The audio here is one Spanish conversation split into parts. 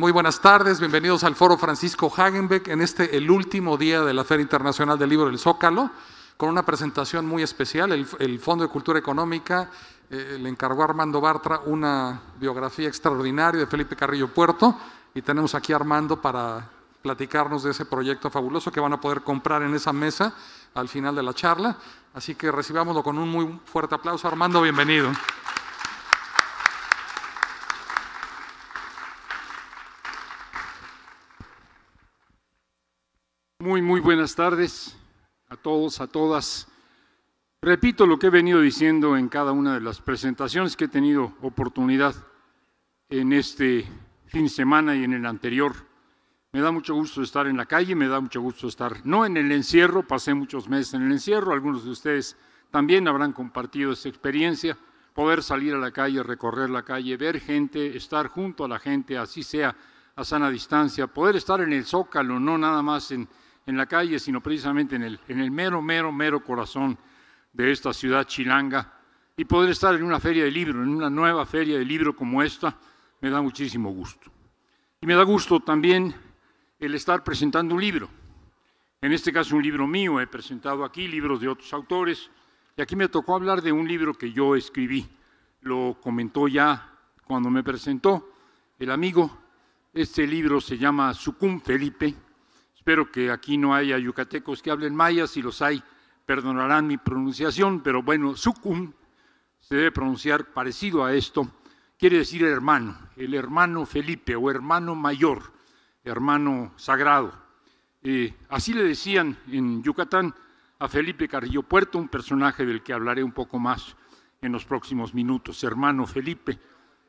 Muy buenas tardes, bienvenidos al Foro Francisco Hagenbeck en este, el último día de la Feria Internacional del Libro del Zócalo, con una presentación muy especial. El, Fondo de Cultura Económica eh, le encargó a Armando Bartra una biografía extraordinaria de Felipe Carrillo Puerto y tenemos aquí a Armando para platicarnos de ese proyecto fabuloso que van a poder comprar en esa mesa al final de la charla. Así que recibámoslo con un muy fuerte aplauso. Armando, bienvenido. Muy, muy buenas tardes a todos, a todas. Repito lo que he venido diciendo en cada una de las presentaciones que he tenido oportunidad en este fin de semana y en el anterior. Me da mucho gusto estar en la calle, me da mucho gusto estar no en el encierro, pasé muchos meses en el encierro, algunos de ustedes también habrán compartido esa experiencia, poder salir a la calle, recorrer la calle, ver gente, estar junto a la gente, así sea a sana distancia, poder estar en el zócalo, no nada más en en la calle, sino precisamente en el, mero, mero, mero corazón de esta ciudad chilanga. Y poder estar en una feria de libros, en una nueva feria de libros como esta, me da muchísimo gusto. Y me da gusto también el estar presentando un libro. En este caso un libro mío, he presentado aquí libros de otros autores. Y aquí me tocó hablar de un libro que yo escribí. Lo comentó ya cuando me presentó el amigo. Este libro se llama Sucum Felipe, Espero que aquí no haya yucatecos que hablen maya, si los hay, perdonarán mi pronunciación, pero bueno, sucum se debe pronunciar parecido a esto, quiere decir hermano, el hermano Felipe o hermano mayor, hermano sagrado. Eh, así le decían en Yucatán a Felipe Carrillo Puerto, un personaje del que hablaré un poco más en los próximos minutos, hermano Felipe.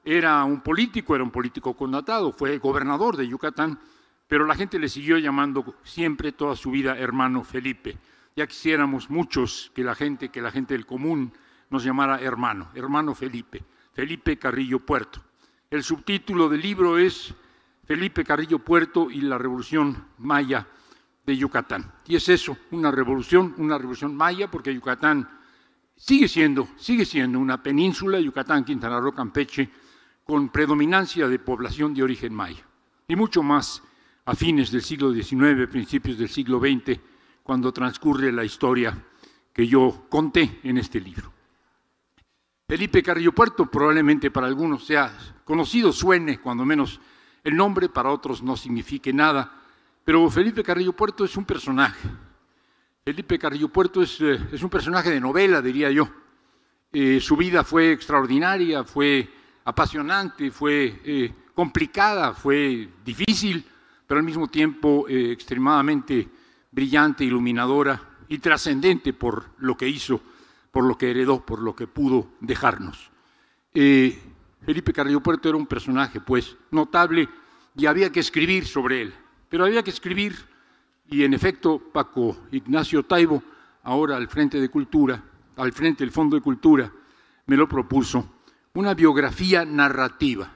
Era un político, era un político condatado, fue gobernador de Yucatán pero la gente le siguió llamando siempre toda su vida hermano Felipe. Ya quisiéramos muchos que la gente, que la gente del común nos llamara hermano, hermano Felipe, Felipe Carrillo Puerto. El subtítulo del libro es Felipe Carrillo Puerto y la revolución maya de Yucatán. Y es eso, una revolución, una revolución maya, porque Yucatán sigue siendo, sigue siendo una península, Yucatán, Quintana Roo, Campeche, con predominancia de población de origen maya. Y mucho más a fines del siglo XIX, principios del siglo XX, cuando transcurre la historia que yo conté en este libro. Felipe Carrillo Puerto probablemente para algunos sea conocido, suene cuando menos el nombre, para otros no signifique nada, pero Felipe Carrillo Puerto es un personaje. Felipe Carrillo Puerto es, eh, un personaje de novela, diría yo. Eh, su vida fue extraordinaria, fue apasionante, fue eh, complicada, fue difícil, pero al mismo tiempo eh, extremadamente brillante, iluminadora y trascendente por lo que hizo, por lo que heredó, por lo que pudo dejarnos. Eh, Felipe Carrillo Puerto era un personaje, pues, notable y había que escribir sobre él, pero había que escribir, y en efecto, Paco Ignacio Taibo, ahora al frente de Cultura, al frente del Fondo de Cultura, me lo propuso, una biografía narrativa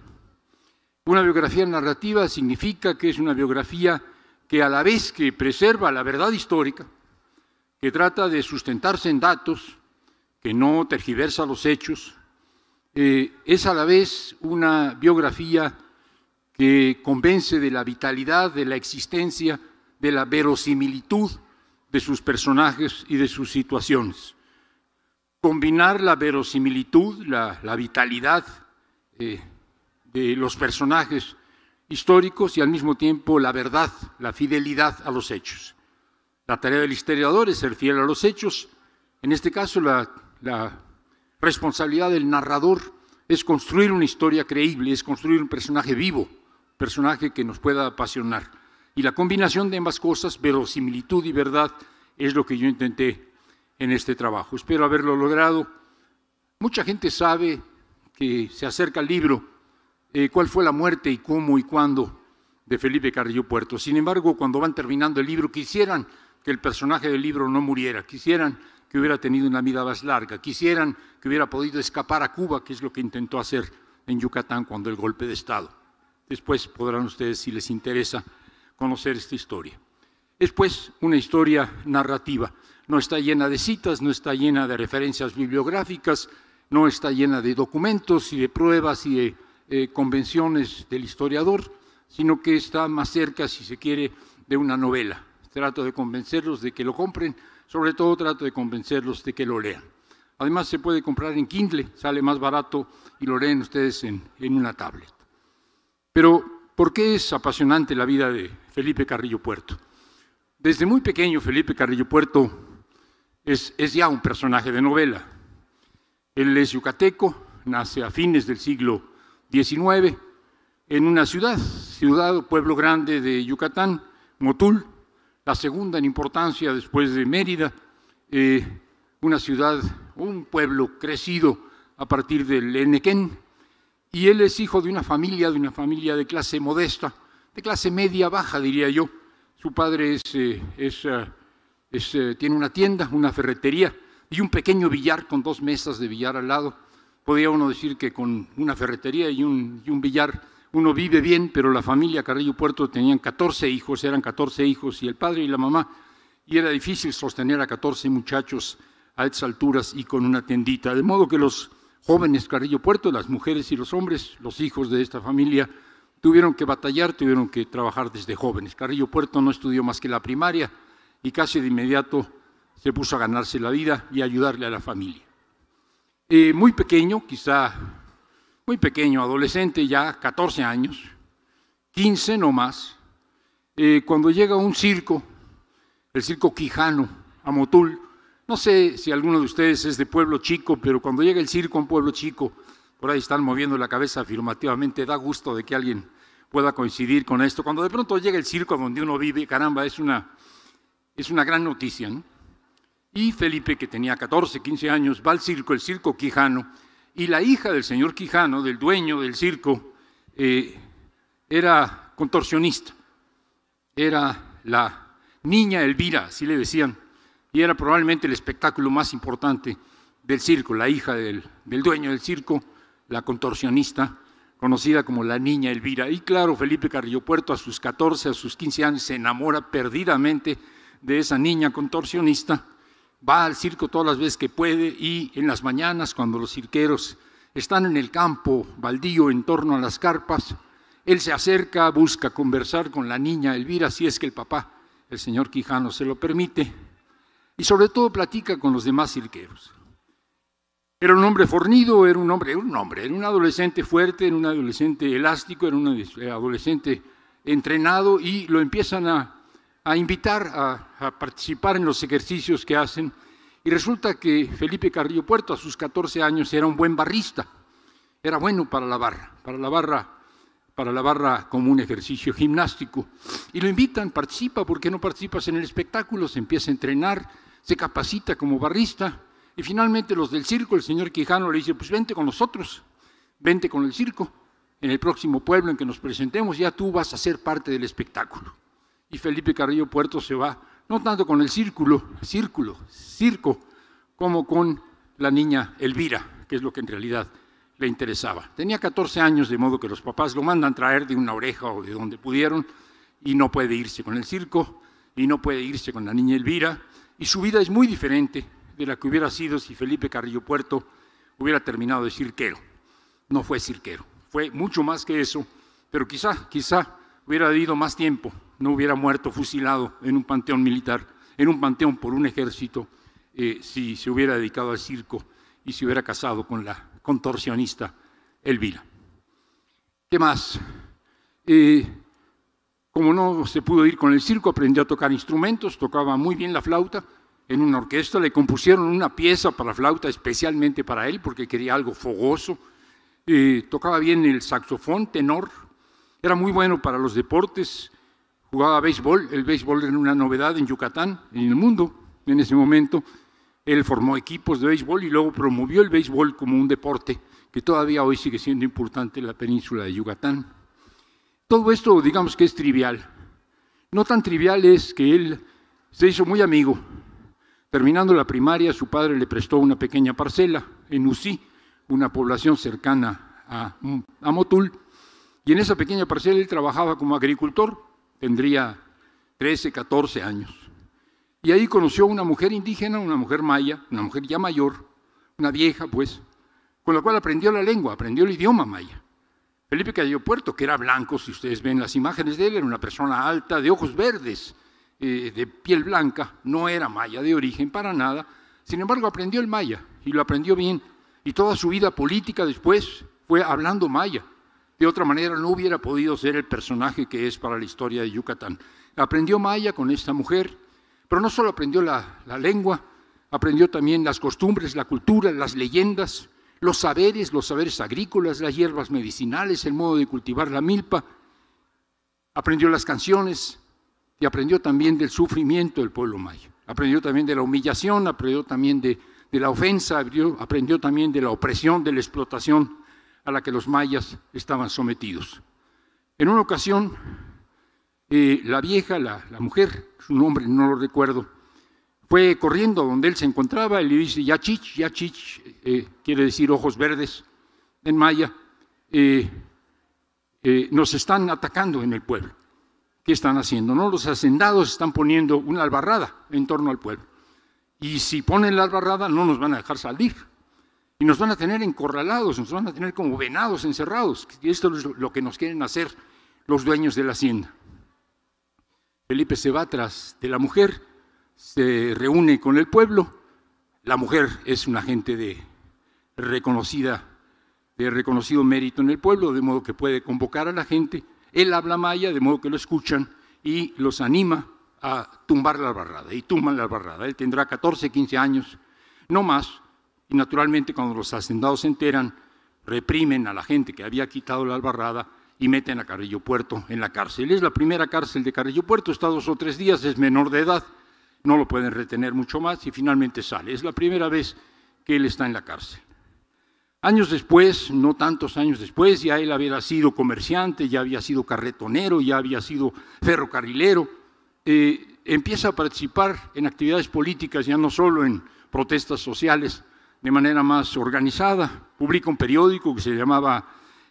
una biografía narrativa significa que es una biografía que a la vez que preserva la verdad histórica, que trata de sustentarse en datos, que no tergiversa los hechos, eh, es a la vez una biografía que convence de la vitalidad, de la existencia, de la verosimilitud de sus personajes y de sus situaciones. Combinar la verosimilitud, la, vitalidad, eh, eh, los personajes históricos y al mismo tiempo la verdad, la fidelidad a los hechos. La tarea del historiador es ser fiel a los hechos. En este caso, la, la responsabilidad del narrador es construir una historia creíble, es construir un personaje vivo, un personaje que nos pueda apasionar. Y la combinación de ambas cosas, verosimilitud y verdad, es lo que yo intenté en este trabajo. Espero haberlo logrado. Mucha gente sabe que se acerca al libro eh, cuál fue la muerte y cómo y cuándo de Felipe Carrillo Puerto. Sin embargo, cuando van terminando el libro, quisieran que el personaje del libro no muriera, quisieran que hubiera tenido una vida más larga, quisieran que hubiera podido escapar a Cuba, que es lo que intentó hacer en Yucatán cuando el golpe de Estado. Después podrán ustedes, si les interesa, conocer esta historia. Es pues una historia narrativa. No está llena de citas, no está llena de referencias bibliográficas, no está llena de documentos y de pruebas y de eh, convenciones del historiador, sino que está más cerca, si se quiere, de una novela. Trato de convencerlos de que lo compren, sobre todo trato de convencerlos de que lo lean. Además se puede comprar en Kindle, sale más barato y lo leen ustedes en, una tablet. Pero, ¿por qué es apasionante la vida de Felipe Carrillo Puerto? Desde muy pequeño Felipe Carrillo Puerto es, es ya un personaje de novela. Él es yucateco, nace a fines del siglo en una ciudad, ciudad o pueblo grande de Yucatán, Motul, la segunda en importancia después de Mérida, eh, una ciudad, un pueblo crecido a partir del Enequén, y él es hijo de una familia, de una familia de clase modesta, de clase media baja, diría yo. Su padre es, eh, eh, tiene una tienda, una ferretería y un pequeño billar con dos mesas de billar al lado podía uno decir que con una ferretería y un, billar uno vive bien, pero la familia Carrillo Puerto tenían 14 hijos, eran 14 hijos y el padre y la mamá, y era difícil sostener a 14 muchachos a estas alturas y con una tendita. De modo que los jóvenes Carrillo Puerto, las mujeres y los hombres, los hijos de esta familia, tuvieron que batallar, tuvieron que trabajar desde jóvenes. Carrillo Puerto no estudió más que la primaria y casi de inmediato se puso a ganarse la vida y a ayudarle a la familia. Eh, muy pequeño, quizá muy pequeño, adolescente ya, 14 años, 15 no más, eh, cuando llega un circo, el circo Quijano, a Motul, no sé si alguno de ustedes es de pueblo chico, pero cuando llega el circo a un pueblo chico, por ahí están moviendo la cabeza afirmativamente, da gusto de que alguien pueda coincidir con esto. Cuando de pronto llega el circo donde uno vive, caramba, es una, es una gran noticia, ¿no? Y Felipe, que tenía 14, 15 años, va al circo, el circo Quijano, y la hija del señor Quijano, del dueño del circo, eh, era contorsionista. Era la niña Elvira, así le decían, y era probablemente el espectáculo más importante del circo, la hija del, del dueño del circo, la contorsionista, conocida como la niña Elvira. Y claro, Felipe Carrillo Puerto a sus 14, a sus 15 años se enamora perdidamente de esa niña contorsionista va al circo todas las veces que puede y en las mañanas cuando los cirqueros están en el campo baldío en torno a las carpas, él se acerca, busca conversar con la niña Elvira, si es que el papá, el señor Quijano, se lo permite, y sobre todo platica con los demás cirqueros. Era un hombre fornido, era un hombre, era un hombre, era un adolescente fuerte, era un adolescente elástico, era un adolescente entrenado y lo empiezan a a invitar a, participar en los ejercicios que hacen y resulta que Felipe Carrillo Puerto a sus 14 años era un buen barrista, era bueno para la barra, para la barra, para la barra como un ejercicio gimnástico. Y lo invitan, participa, porque no participas en el espectáculo? Se empieza a entrenar, se capacita como barrista y finalmente los del circo, el señor Quijano le dice, pues vente con nosotros, vente con el circo, en el próximo pueblo en que nos presentemos ya tú vas a ser parte del espectáculo y Felipe Carrillo Puerto se va, no tanto con el círculo, círculo, circo, como con la niña Elvira, que es lo que en realidad le interesaba. Tenía 14 años, de modo que los papás lo mandan traer de una oreja o de donde pudieron, y no puede irse con el circo, y no puede irse con la niña Elvira, y su vida es muy diferente de la que hubiera sido si Felipe Carrillo Puerto hubiera terminado de cirquero. No fue cirquero, fue mucho más que eso, pero quizá, quizá hubiera ido más tiempo no hubiera muerto fusilado en un panteón militar, en un panteón por un ejército, eh, si se hubiera dedicado al circo y se hubiera casado con la contorsionista Elvira. ¿Qué más? Eh, como no se pudo ir con el circo, aprendió a tocar instrumentos, tocaba muy bien la flauta en una orquesta, le compusieron una pieza para flauta especialmente para él porque quería algo fogoso, eh, tocaba bien el saxofón tenor, era muy bueno para los deportes, jugaba béisbol, el béisbol era una novedad en Yucatán, en el mundo en ese momento. Él formó equipos de béisbol y luego promovió el béisbol como un deporte que todavía hoy sigue siendo importante en la península de Yucatán. Todo esto digamos que es trivial. No tan trivial es que él se hizo muy amigo. Terminando la primaria, su padre le prestó una pequeña parcela en Usí, una población cercana a, a Motul, y en esa pequeña parcela él trabajaba como agricultor, tendría 13, 14 años. Y ahí conoció a una mujer indígena, una mujer maya, una mujer ya mayor, una vieja pues, con la cual aprendió la lengua, aprendió el idioma maya. Felipe Cayo Puerto, que era blanco, si ustedes ven las imágenes de él, era una persona alta, de ojos verdes, eh, de piel blanca, no era maya de origen para nada, sin embargo aprendió el maya y lo aprendió bien. Y toda su vida política después fue hablando maya. De otra manera no hubiera podido ser el personaje que es para la historia de Yucatán. Aprendió maya con esta mujer, pero no solo aprendió la, lengua, aprendió también las costumbres, la cultura, las leyendas, los saberes, los saberes agrícolas, las hierbas medicinales, el modo de cultivar la milpa. Aprendió las canciones y aprendió también del sufrimiento del pueblo maya. Aprendió también de la humillación, aprendió también de, la ofensa, aprendió también de la opresión, de la explotación a la que los mayas estaban sometidos. En una ocasión, eh, la vieja, la, mujer, su nombre no lo recuerdo, fue corriendo donde él se encontraba y le dice, Yachich, Yachich, eh, eh quiere decir ojos verdes en maya, eh, nos están atacando en el pueblo. ¿Qué están haciendo? No? Los hacendados están poniendo una albarrada en torno al pueblo. Y si ponen la albarrada no nos van a dejar salir y nos van a tener encorralados, nos van a tener como venados encerrados. Y esto es lo que nos quieren hacer los dueños de la hacienda. Felipe se va tras de la mujer, se reúne con el pueblo. La mujer es una gente de reconocida, de reconocido mérito en el pueblo, de modo que puede convocar a la gente. Él habla maya, de modo que lo escuchan y los anima a tumbar la barrada. Y tumban la barrada. Él tendrá 14, 15 años, no más y naturalmente cuando los hacendados se enteran, reprimen a la gente que había quitado la albarrada y meten a Carrillo Puerto en la cárcel. Es la primera cárcel de Carrillo Puerto, está dos o tres días, es menor de edad, no lo pueden retener mucho más y finalmente sale. Es la primera vez que él está en la cárcel. Años después, no tantos años después, ya él había sido comerciante, ya había sido carretonero, ya había sido ferrocarrilero, eh, empieza a participar en actividades políticas, ya no solo en protestas sociales, de manera más organizada. Publica un periódico que se llamaba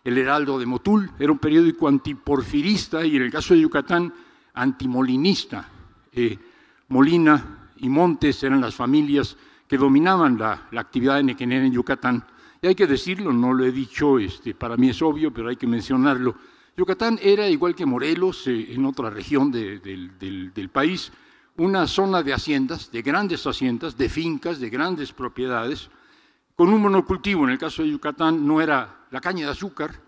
El Heraldo de Motul, era un periódico antiporfirista y en el caso de Yucatán, antimolinista. Eh, Molina y Montes eran las familias que dominaban la, actividad de Nequenera en Yucatán. Y hay que decirlo, no lo he dicho, este, para mí es obvio, pero hay que mencionarlo. Yucatán era, igual que Morelos, eh, en otra región del país, una zona de haciendas, de grandes haciendas, de fincas, de grandes propiedades, con un monocultivo, en el caso de Yucatán no era la caña de azúcar,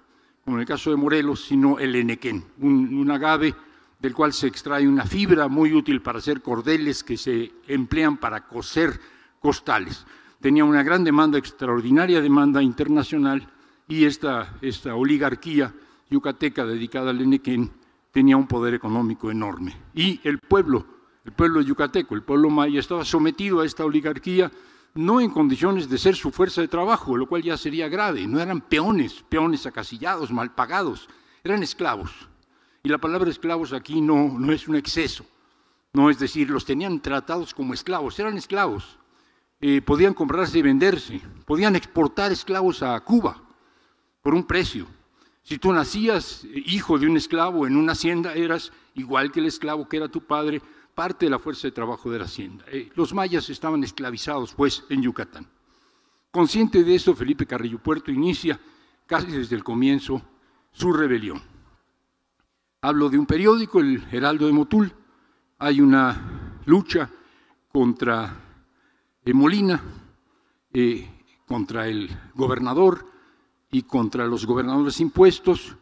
como en el caso de Morelos, sino el enequén, un, agave del cual se extrae una fibra muy útil para hacer cordeles que se emplean para coser costales. Tenía una gran demanda, extraordinaria demanda internacional, y esta, esta oligarquía yucateca dedicada al enequén tenía un poder económico enorme. Y el pueblo, el pueblo yucateco, el pueblo maya, estaba sometido a esta oligarquía no en condiciones de ser su fuerza de trabajo, lo cual ya sería grave. No eran peones, peones acasillados, mal pagados, eran esclavos. Y la palabra esclavos aquí no, no es un exceso, no es decir, los tenían tratados como esclavos, eran esclavos. Eh, podían comprarse y venderse, podían exportar esclavos a Cuba por un precio. Si tú nacías eh, hijo de un esclavo en una hacienda, eras igual que el esclavo que era tu padre, parte de la fuerza de trabajo de la hacienda. Eh, los mayas estaban esclavizados, pues, en Yucatán. Consciente de esto, Felipe Carrillo Puerto inicia, casi desde el comienzo, su rebelión. Hablo de un periódico, el Heraldo de Motul. Hay una lucha contra eh, Molina, eh, contra el gobernador y contra los gobernadores impuestos.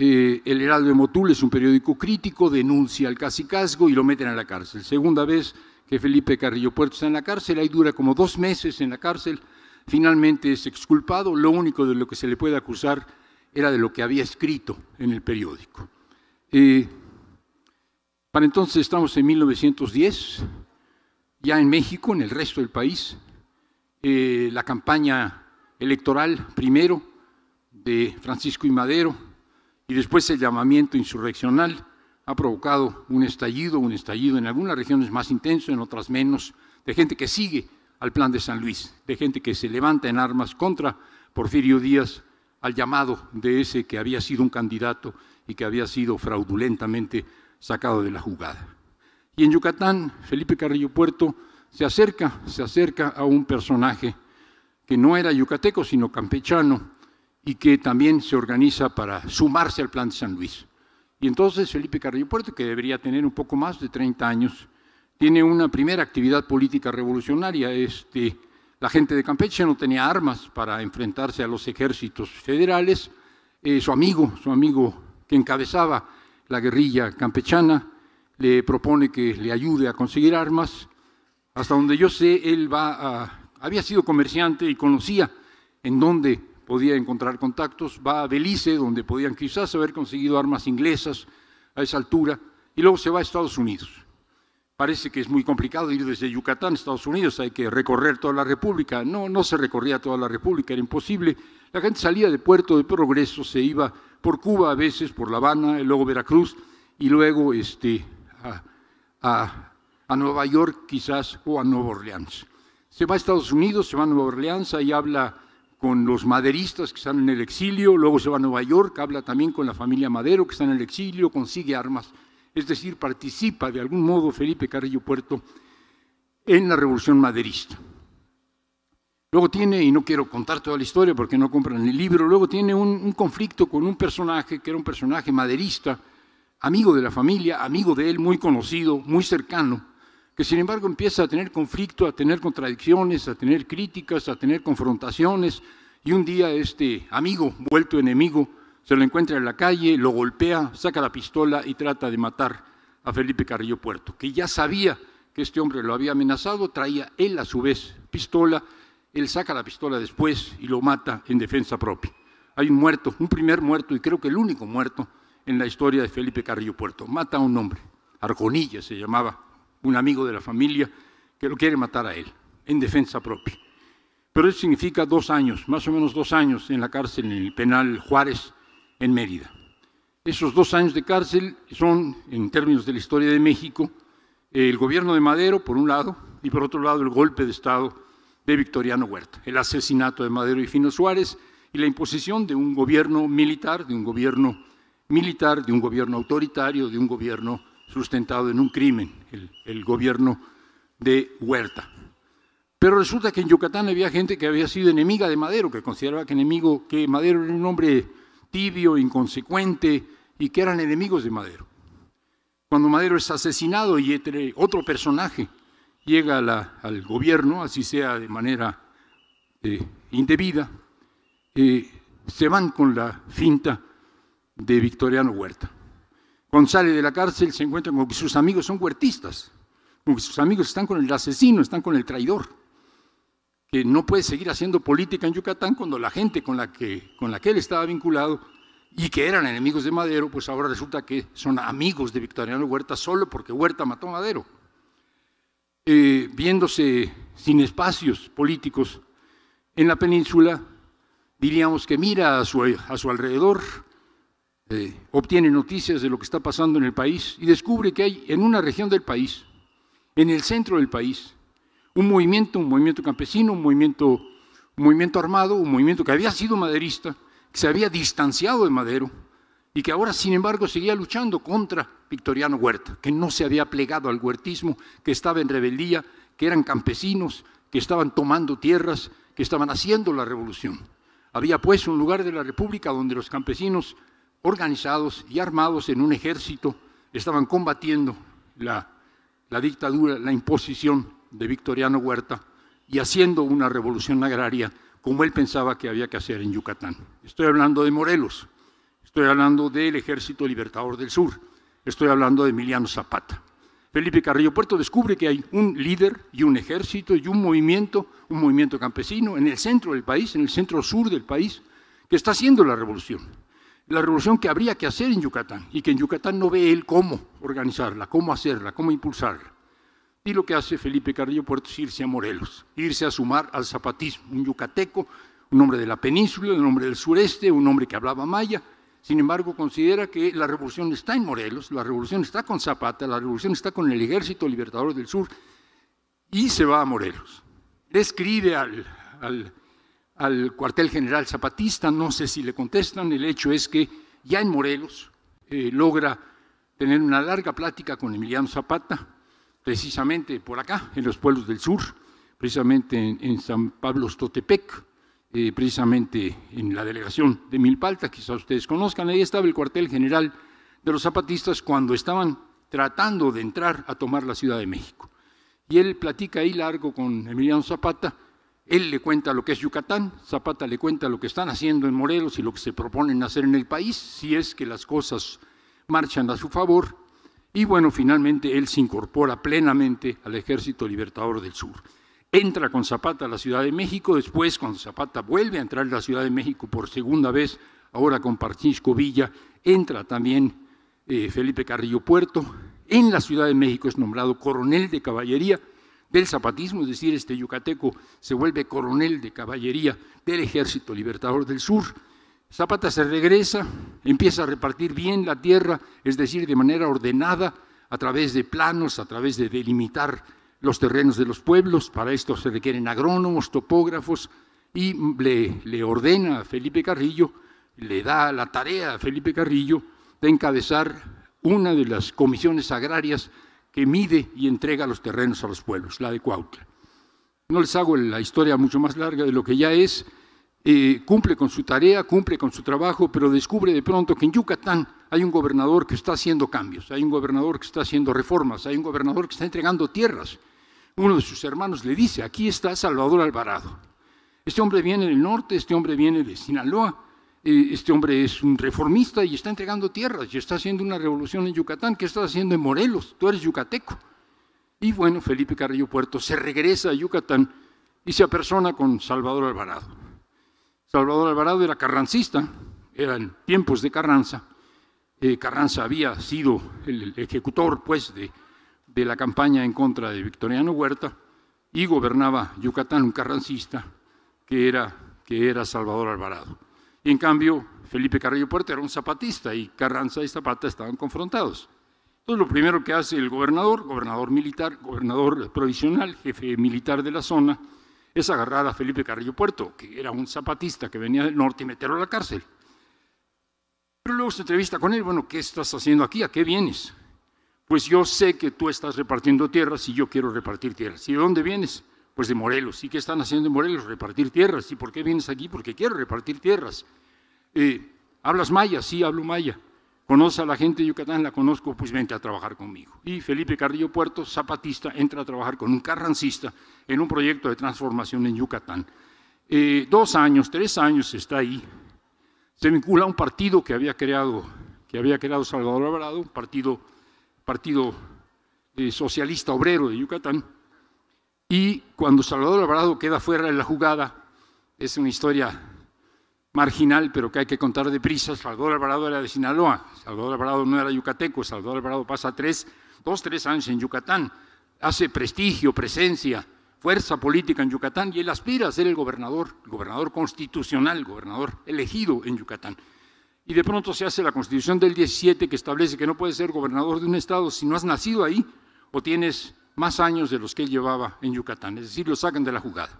Eh, el Heraldo de Motul es un periódico crítico, denuncia al casicazgo y lo meten a la cárcel. Segunda vez que Felipe Carrillo Puerto está en la cárcel, ahí dura como dos meses en la cárcel, finalmente es exculpado, lo único de lo que se le puede acusar era de lo que había escrito en el periódico. Eh, para entonces estamos en 1910, ya en México, en el resto del país, eh, la campaña electoral primero de Francisco y Madero, y después el llamamiento insurreccional ha provocado un estallido, un estallido en algunas regiones más intenso, en otras menos, de gente que sigue al plan de San Luis, de gente que se levanta en armas contra Porfirio Díaz al llamado de ese que había sido un candidato y que había sido fraudulentamente sacado de la jugada. Y en Yucatán, Felipe Carrillo Puerto se acerca, se acerca a un personaje que no era yucateco, sino campechano, y que también se organiza para sumarse al plan de San Luis. Y entonces Felipe Carrillo Puerto, que debería tener un poco más de 30 años, tiene una primera actividad política revolucionaria. Este, la gente de Campeche no tenía armas para enfrentarse a los ejércitos federales. Eh, su amigo, su amigo que encabezaba la guerrilla campechana, le propone que le ayude a conseguir armas. Hasta donde yo sé, él va había sido comerciante y conocía en dónde podía encontrar contactos, va a Belice, donde podían quizás haber conseguido armas inglesas a esa altura, y luego se va a Estados Unidos. Parece que es muy complicado ir desde Yucatán a Estados Unidos, hay que recorrer toda la República. No, no se recorría toda la República, era imposible. La gente salía de Puerto de Progreso, se iba por Cuba a veces, por La Habana, luego Veracruz, y luego este, a, a Nueva York quizás o a Nueva Orleans. Se va a Estados Unidos, se va a Nueva Orleans, ahí habla con los maderistas que están en el exilio, luego se va a Nueva York, habla también con la familia Madero que está en el exilio, consigue armas, es decir, participa de algún modo Felipe Carrillo Puerto en la revolución maderista. Luego tiene, y no quiero contar toda la historia porque no compran el libro, luego tiene un, un conflicto con un personaje que era un personaje maderista, amigo de la familia, amigo de él, muy conocido, muy cercano, que sin embargo empieza a tener conflicto, a tener contradicciones, a tener críticas, a tener confrontaciones, y un día este amigo, vuelto enemigo, se lo encuentra en la calle, lo golpea, saca la pistola y trata de matar a Felipe Carrillo Puerto, que ya sabía que este hombre lo había amenazado, traía él a su vez pistola, él saca la pistola después y lo mata en defensa propia. Hay un muerto, un primer muerto y creo que el único muerto en la historia de Felipe Carrillo Puerto. Mata a un hombre, Argonilla se llamaba un amigo de la familia, que lo quiere matar a él, en defensa propia. Pero eso significa dos años, más o menos dos años en la cárcel, en el penal Juárez, en Mérida. Esos dos años de cárcel son, en términos de la historia de México, el gobierno de Madero, por un lado, y por otro lado el golpe de Estado de Victoriano Huerta, el asesinato de Madero y Fino Suárez, y la imposición de un gobierno militar, de un gobierno militar, de un gobierno autoritario, de un gobierno sustentado en un crimen el, gobierno de Huerta. Pero resulta que en Yucatán había gente que había sido enemiga de Madero, que consideraba que, enemigo, que Madero era un hombre tibio, inconsecuente, y que eran enemigos de Madero. Cuando Madero es asesinado y otro personaje llega al gobierno, así sea de manera eh, indebida, eh, se van con la finta de Victoriano Huerta. Cuando sale de la cárcel se encuentra con que sus amigos son huertistas, con que sus amigos están con el asesino, están con el traidor, que no puede seguir haciendo política en Yucatán cuando la gente con la que, él estaba vinculado y que eran enemigos de Madero, pues ahora resulta que son amigos de Victoriano Huerta solo porque Huerta mató a Madero. Eh, viéndose sin espacios políticos en la península, diríamos que mira a su alrededor obtiene noticias de lo que está pasando en el país y descubre que hay en una región del país, en el centro del país, un movimiento, un movimiento campesino, un movimiento, un movimiento armado, un movimiento que había sido maderista, que se había distanciado de Madero y que ahora, sin embargo, seguía luchando contra Victoriano Huerta, que no se había plegado al huertismo, que estaba en rebeldía, que eran campesinos, que estaban tomando tierras, que estaban haciendo la revolución. Había pues un lugar de la República donde los campesinos organizados y armados en un ejército, estaban combatiendo la, dictadura, la imposición de Victoriano Huerta y haciendo una revolución agraria como él pensaba que había que hacer en Yucatán. Estoy hablando de Morelos, estoy hablando del Ejército Libertador del Sur, estoy hablando de Emiliano Zapata. Felipe Carrillo Puerto descubre que hay un líder y un ejército y un movimiento, un movimiento campesino en el centro del país, en el centro sur del país, que está haciendo la revolución la revolución que habría que hacer en Yucatán y que en Yucatán no ve él cómo organizarla, cómo hacerla, cómo impulsarla. Y lo que hace Felipe Carrillo Puerto es irse a Morelos, irse a sumar al zapatismo, un yucateco, un hombre de la península, un hombre del sureste, un hombre que hablaba maya. Sin embargo, considera que la revolución está en Morelos, la revolución está con Zapata, la revolución está con el Ejército Libertador del Sur y se va a Morelos. escribe al al cuartel general zapatista, no sé si le contestan, el hecho es que ya en Morelos eh, logra tener una larga plática con Emiliano Zapata, precisamente por acá, en los pueblos del sur, precisamente en, San Pablo Totepec, eh, precisamente en la delegación de Milpalta, quizás ustedes conozcan, ahí estaba el cuartel general de los zapatistas cuando estaban tratando de entrar a tomar la Ciudad de México. Y él platica ahí largo con Emiliano Zapata, él le cuenta lo que es Yucatán, Zapata le cuenta lo que están haciendo en Morelos y lo que se proponen hacer en el país, si es que las cosas marchan a su favor. Y bueno, finalmente él se incorpora plenamente al Ejército Libertador del Sur. Entra con Zapata a la Ciudad de México, después cuando Zapata vuelve a entrar a la Ciudad de México por segunda vez, ahora con Francisco Villa, entra también eh, Felipe Carrillo Puerto. En la Ciudad de México es nombrado coronel de caballería del zapatismo, es decir, este yucateco se vuelve coronel de caballería del Ejército Libertador del Sur. Zapata se regresa, empieza a repartir bien la tierra, es decir, de manera ordenada, a través de planos, a través de delimitar los terrenos de los pueblos. Para esto se requieren agrónomos, topógrafos, y le, ordena a Felipe Carrillo, le da la tarea a Felipe Carrillo de encabezar una de las comisiones agrarias que mide y entrega los terrenos a los pueblos, la de Cuautla. No les hago la historia mucho más larga de lo que ya es. Eh, cumple con su tarea, cumple con su trabajo, pero descubre de pronto que en Yucatán hay un gobernador que está haciendo cambios, hay un gobernador que está haciendo reformas, hay un gobernador que está entregando tierras. Uno de sus hermanos le dice, aquí está Salvador Alvarado. Este hombre viene del norte, este hombre viene de Sinaloa, eh, este hombre es un reformista y está entregando tierras y está haciendo una revolución en Yucatán, ¿qué está haciendo en Morelos? Tú eres yucateco. Y bueno, Felipe Carrillo Puerto se regresa a Yucatán y se apersona con Salvador Alvarado. Salvador Alvarado era carrancista, eran tiempos de Carranza. Eh, Carranza había sido el, ejecutor pues, de, la campaña en contra de Victoriano Huerta y gobernaba Yucatán un carrancista que era Salvador Alvarado en cambio, Felipe Carrillo Puerto era un zapatista y Carranza y Zapata estaban confrontados. Entonces, lo primero que hace el gobernador, gobernador militar, gobernador provisional, jefe militar de la zona, es agarrar a Felipe Carrillo Puerto, que era un zapatista que venía del norte, y meterlo a la cárcel. Pero luego se entrevista con él, bueno, ¿qué estás haciendo aquí? ¿A qué vienes? Pues yo sé que tú estás repartiendo tierras y yo quiero repartir tierras. ¿Y de dónde vienes? pues de Morelos. ¿Y qué están haciendo en Morelos? Repartir tierras. ¿Y por qué vienes aquí? Porque quiero repartir tierras. Eh, ¿Hablas maya? Sí, hablo maya. ¿Conoce a la gente de Yucatán? La conozco, pues vente a trabajar conmigo. Y Felipe Carrillo Puerto, zapatista, entra a trabajar con un carrancista en un proyecto de transformación en Yucatán. Eh, dos años, tres años está ahí. Se vincula a un partido que había creado, que había creado Salvador Alvarado, un partido, partido eh, socialista obrero de Yucatán y cuando Salvador Alvarado queda fuera de la jugada, es una historia marginal, pero que hay que contar deprisa, Salvador Alvarado era de Sinaloa, Salvador Alvarado no era yucateco, Salvador Alvarado pasa tres, dos, tres años en Yucatán, hace prestigio, presencia, fuerza política en Yucatán y él aspira a ser el gobernador, gobernador constitucional, gobernador elegido en Yucatán. Y de pronto se hace la constitución del 17 que establece que no puedes ser gobernador de un estado si no has nacido ahí o tienes más años de los que él llevaba en Yucatán, es decir, lo sacan de la jugada.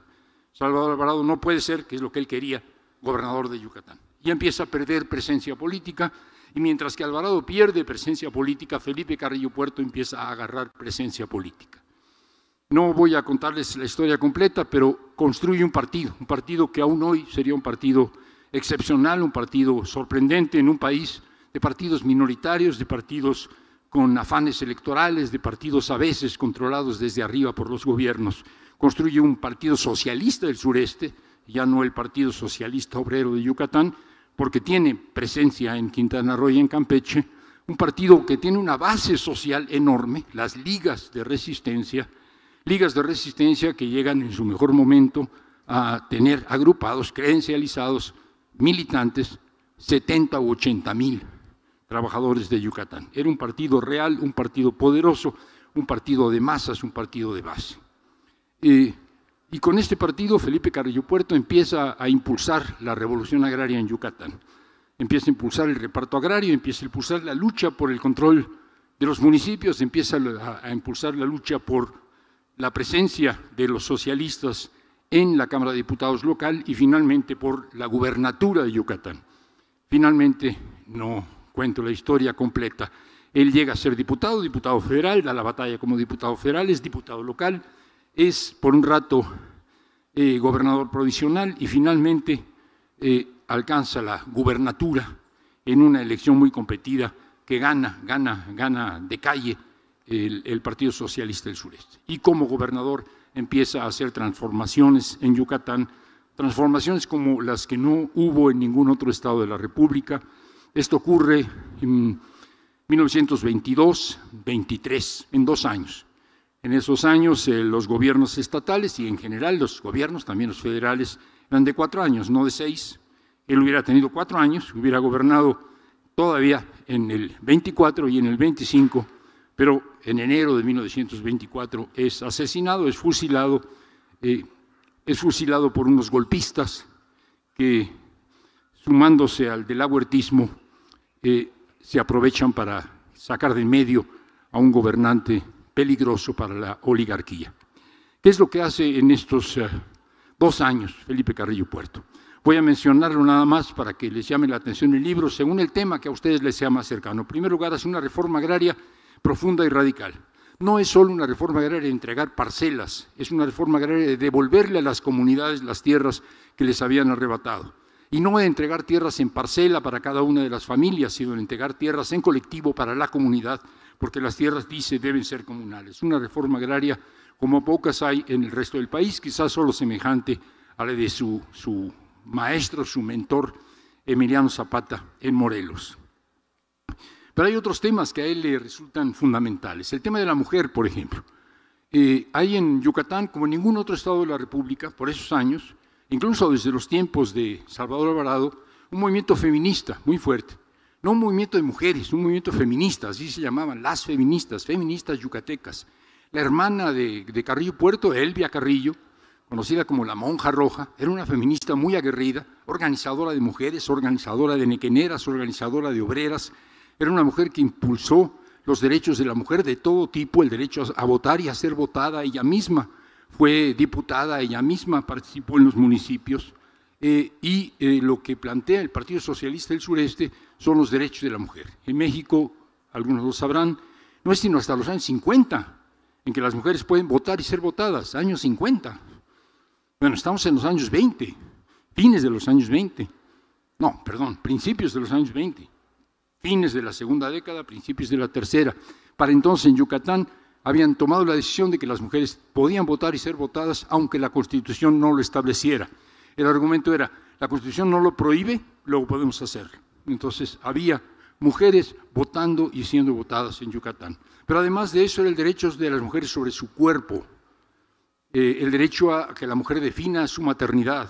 Salvador Alvarado no puede ser, que es lo que él quería, gobernador de Yucatán. Y empieza a perder presencia política, y mientras que Alvarado pierde presencia política, Felipe Carrillo Puerto empieza a agarrar presencia política. No voy a contarles la historia completa, pero construye un partido, un partido que aún hoy sería un partido excepcional, un partido sorprendente en un país de partidos minoritarios, de partidos con afanes electorales de partidos a veces controlados desde arriba por los gobiernos. Construye un partido socialista del sureste, ya no el Partido Socialista Obrero de Yucatán, porque tiene presencia en Quintana Roo y en Campeche, un partido que tiene una base social enorme, las ligas de resistencia, ligas de resistencia que llegan en su mejor momento a tener agrupados, credencializados, militantes, 70 u 80 mil trabajadores de Yucatán. Era un partido real, un partido poderoso, un partido de masas, un partido de base. y con este partido Felipe Carrillo Puerto empieza a impulsar la revolución agraria en Yucatán. Empieza a impulsar el reparto agrario, empieza a impulsar la lucha por el control de los municipios, empieza a, a impulsar la lucha por la presencia de los socialistas en la Cámara de Diputados local y finalmente por la gubernatura de Yucatán. Finalmente no cuento la historia completa. Él llega a ser diputado, diputado federal, da la batalla como diputado federal, es diputado local, es por un rato eh, gobernador provisional y finalmente eh, alcanza la gubernatura en una elección muy competida que gana, gana, gana de calle el, Partido Socialista del Sureste. Y como gobernador empieza a hacer transformaciones en Yucatán, transformaciones como las que no hubo en ningún otro estado de la República, esto ocurre en 1922-23, en dos años. En esos años eh, los gobiernos estatales y en general los gobiernos, también los federales, eran de cuatro años, no de seis. Él hubiera tenido cuatro años, hubiera gobernado todavía en el 24 y en el 25, pero en enero de 1924 es asesinado, es fusilado, eh, es fusilado por unos golpistas que sumándose al del eh, se aprovechan para sacar de medio a un gobernante peligroso para la oligarquía. ¿Qué es lo que hace en estos eh, dos años Felipe Carrillo Puerto? Voy a mencionarlo nada más para que les llame la atención el libro según el tema que a ustedes les sea más cercano. En primer lugar, hace una reforma agraria profunda y radical. No es solo una reforma agraria de entregar parcelas, es una reforma agraria de devolverle a las comunidades las tierras que les habían arrebatado y no de entregar tierras en parcela para cada una de las familias, sino de entregar tierras en colectivo para la comunidad, porque las tierras, dice, deben ser comunales. Una reforma agraria como pocas hay en el resto del país, quizás solo semejante a la de su, maestro, su mentor, Emiliano Zapata, en Morelos. Pero hay otros temas que a él le resultan fundamentales. El tema de la mujer, por ejemplo. Eh, hay en Yucatán, como en ningún otro estado de la República, por esos años, incluso desde los tiempos de Salvador Alvarado, un movimiento feminista muy fuerte. No un movimiento de mujeres, un movimiento feminista, así se llamaban las feministas, feministas yucatecas. La hermana de, Carrillo Puerto, Elvia Carrillo, conocida como la Monja Roja, era una feminista muy aguerrida, organizadora de mujeres, organizadora de nequeneras, organizadora de obreras. Era una mujer que impulsó los derechos de la mujer de todo tipo, el derecho a votar y a ser votada ella misma, fue diputada ella misma, participó en los municipios, eh, y eh, lo que plantea el Partido Socialista del Sureste son los derechos de la mujer. En México, algunos lo sabrán, no es sino hasta los años 50 en que las mujeres pueden votar y ser votadas, años 50. Bueno, estamos en los años 20, fines de los años 20, no, perdón, principios de los años 20, fines de la segunda década, principios de la tercera. Para entonces en Yucatán habían tomado la decisión de que las mujeres podían votar y ser votadas aunque la Constitución no lo estableciera. El argumento era, la Constitución no lo prohíbe, luego podemos hacer. Entonces había mujeres votando y siendo votadas en Yucatán. Pero además de eso era el derecho de las mujeres sobre su cuerpo, eh, el derecho a que la mujer defina su maternidad,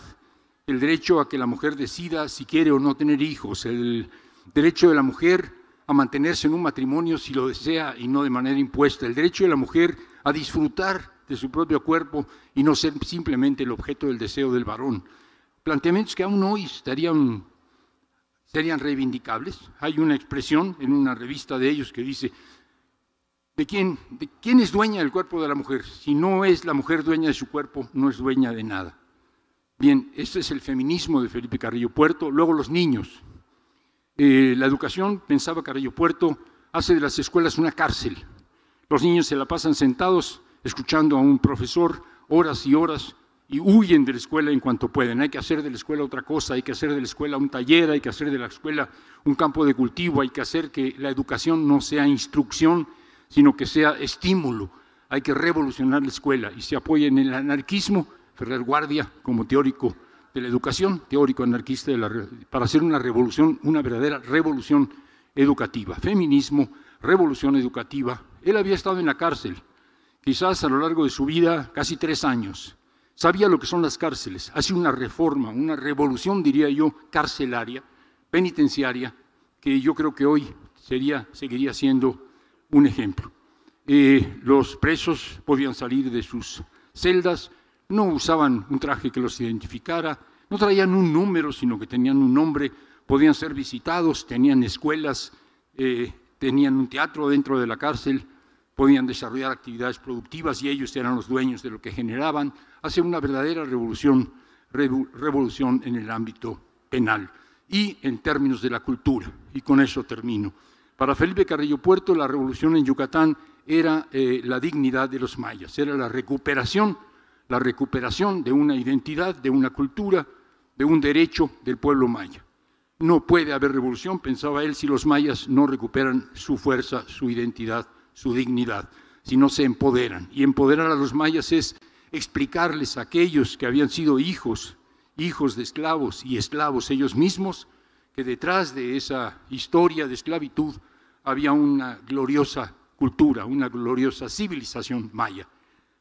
el derecho a que la mujer decida si quiere o no tener hijos, el derecho de la mujer a mantenerse en un matrimonio si lo desea y no de manera impuesta, el derecho de la mujer a disfrutar de su propio cuerpo y no ser simplemente el objeto del deseo del varón. Planteamientos que aún hoy estarían, serían reivindicables. Hay una expresión en una revista de ellos que dice, ¿de quién, ¿de quién es dueña del cuerpo de la mujer? Si no es la mujer dueña de su cuerpo, no es dueña de nada. Bien, este es el feminismo de Felipe Carrillo Puerto. Luego los niños. Eh, la educación, pensaba Carrillo Puerto, hace de las escuelas una cárcel. Los niños se la pasan sentados escuchando a un profesor horas y horas y huyen de la escuela en cuanto pueden. Hay que hacer de la escuela otra cosa, hay que hacer de la escuela un taller, hay que hacer de la escuela un campo de cultivo, hay que hacer que la educación no sea instrucción, sino que sea estímulo. Hay que revolucionar la escuela y se apoya en el anarquismo, Ferrer Guardia como teórico la educación, teórico anarquista, para hacer una revolución, una verdadera revolución educativa. Feminismo, revolución educativa. Él había estado en la cárcel, quizás a lo largo de su vida, casi tres años. Sabía lo que son las cárceles. Hace una reforma, una revolución, diría yo, carcelaria, penitenciaria, que yo creo que hoy seguiría siendo un ejemplo. Eh, los presos podían salir de sus celdas, no usaban un traje que los identificara, no traían un número, sino que tenían un nombre, podían ser visitados, tenían escuelas, eh, tenían un teatro dentro de la cárcel, podían desarrollar actividades productivas y ellos eran los dueños de lo que generaban, Hace una verdadera revolución, en el ámbito penal y en términos de la cultura. Y con eso termino. Para Felipe Carrillo Puerto, la revolución en Yucatán era eh, la dignidad de los mayas, era la recuperación la recuperación de una identidad, de una cultura, de un derecho del pueblo maya. No puede haber revolución, pensaba él, si los mayas no recuperan su fuerza, su identidad, su dignidad, si no se empoderan. Y empoderar a los mayas es explicarles a aquellos que habían sido hijos, hijos de esclavos y esclavos ellos mismos, que detrás de esa historia de esclavitud había una gloriosa cultura, una gloriosa civilización maya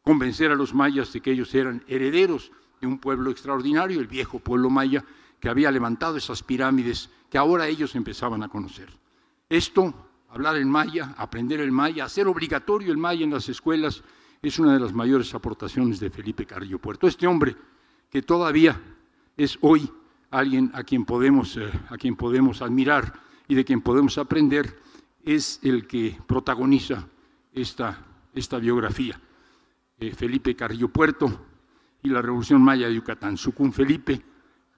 convencer a los mayas de que ellos eran herederos de un pueblo extraordinario, el viejo pueblo maya, que había levantado esas pirámides que ahora ellos empezaban a conocer. Esto, hablar el maya, aprender el maya, hacer obligatorio el maya en las escuelas, es una de las mayores aportaciones de Felipe Carrillo Puerto. Este hombre que todavía es hoy alguien a quien podemos, eh, a quien podemos admirar y de quien podemos aprender, es el que protagoniza esta biografía. Felipe Carrillo Puerto y la Revolución Maya de Yucatán, Sucún Felipe.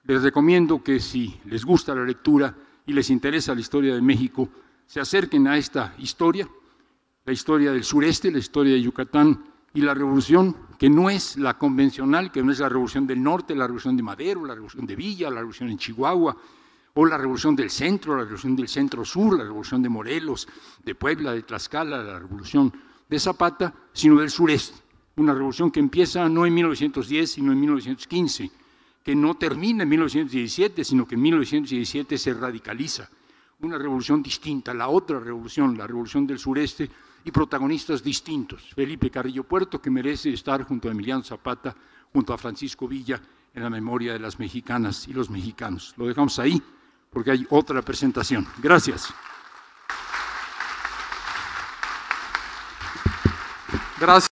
Les recomiendo que si les gusta la lectura y les interesa la historia de México, se acerquen a esta historia, la historia del sureste, la historia de Yucatán y la revolución, que no es la convencional, que no es la revolución del norte, la revolución de Madero, la revolución de Villa, la revolución en Chihuahua, o la revolución del centro, la revolución del centro-sur, la revolución de Morelos, de Puebla, de Tlaxcala, la revolución de Zapata, sino del sureste una revolución que empieza no en 1910, sino en 1915, que no termina en 1917, sino que en 1917 se radicaliza. Una revolución distinta, la otra revolución, la revolución del sureste, y protagonistas distintos. Felipe Carrillo Puerto, que merece estar junto a Emiliano Zapata, junto a Francisco Villa, en la memoria de las mexicanas y los mexicanos. Lo dejamos ahí porque hay otra presentación. Gracias. Gracias.